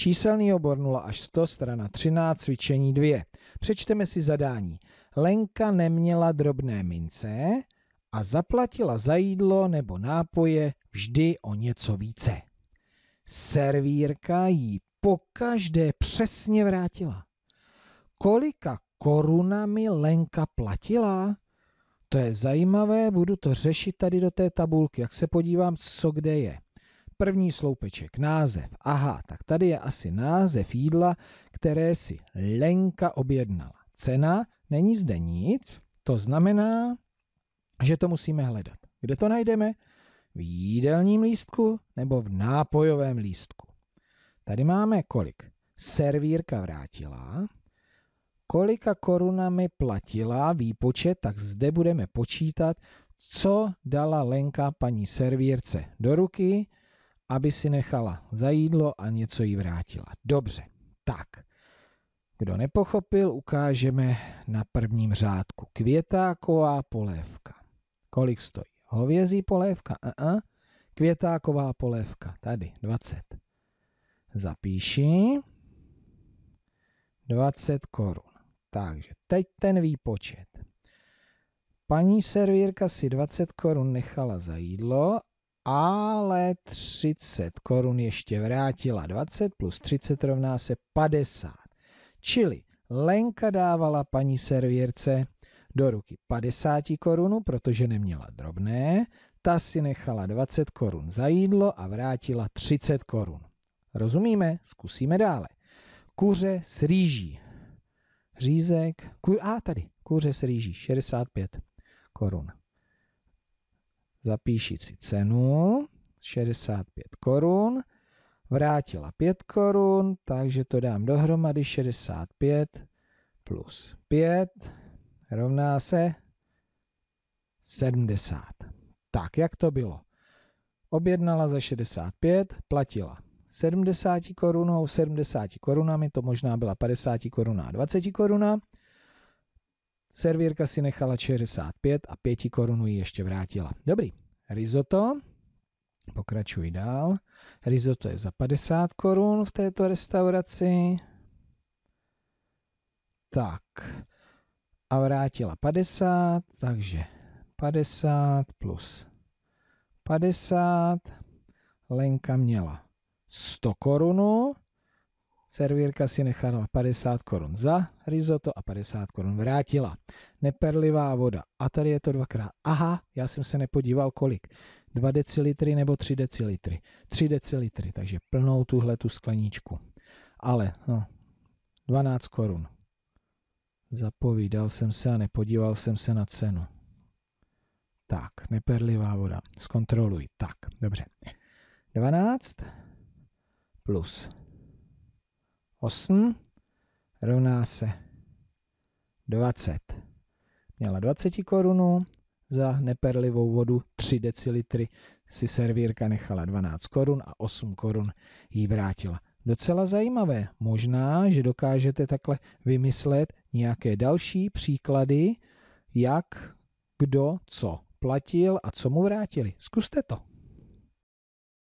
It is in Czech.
Číselný obor 0 až 100, strana 13, cvičení 2. Přečteme si zadání. Lenka neměla drobné mince a zaplatila za jídlo nebo nápoje vždy o něco více. Servírka jí pokaždé přesně vrátila. Kolika korunami Lenka platila? To je zajímavé, budu to řešit tady do té tabulky, jak se podívám, co kde je první sloupeček, název. Aha, tak tady je asi název jídla, které si Lenka objednala. Cena, není zde nic, to znamená, že to musíme hledat. Kde to najdeme? V jídelním lístku nebo v nápojovém lístku. Tady máme kolik? Servírka vrátila. Kolika korunami platila výpočet, tak zde budeme počítat, co dala Lenka paní servírce do ruky aby si nechala za jídlo a něco jí vrátila. Dobře, tak. Kdo nepochopil, ukážeme na prvním řádku. Květáková polévka. Kolik stojí? Hovězí polévka? Uh-uh. Květáková polévka. Tady, 20. Zapíši. 20 korun. Takže teď ten výpočet. Paní servírka si 20 korun nechala za jídlo ale 30 korun ještě vrátila. 20 plus 30 rovná se 50. Čili Lenka dávala paní servírce do ruky 50 korunu, protože neměla drobné, ta si nechala 20 korun za jídlo a vrátila 30 korun. Rozumíme? Zkusíme dále. Kuře s rýží. Řízek, kur, a tady, kuře s rýží, 65 korun zapíši si cenu, 65 korun, vrátila 5 korun, takže to dám dohromady 65 plus 5 rovná se 70. Tak, jak to bylo? Objednala za 65, platila 70 korunou, 70 korunami, to možná byla 50 koruna a 20 koruna. Servírka si nechala 65 a 5 korunu ji ještě vrátila. Dobrý, risotto, pokračuji dál. Risotto je za 50 korun v této restauraci. Tak, a vrátila 50, takže 50 plus 50. Lenka měla 100 korunu Servírka si nechala 50 korun za risotto a 50 korun vrátila. Neperlivá voda. A tady je to dvakrát. Aha, já jsem se nepodíval kolik. 2 decilitry nebo 3 decilitry. 3 decilitry, takže plnou tuhle tu skleničku. Ale, no, 12 korun. Zapovídal jsem se a nepodíval jsem se na cenu. Tak, neperlivá voda. Zkontroluj. Tak, dobře. 12 plus 8 rovná se 20. Měla 20 korunu, za neperlivou vodu 3 decilitry si servírka nechala 12 korun a 8 korun jí vrátila. Docela zajímavé. Možná, že dokážete takhle vymyslet nějaké další příklady, jak kdo co platil a co mu vrátili. Zkuste to.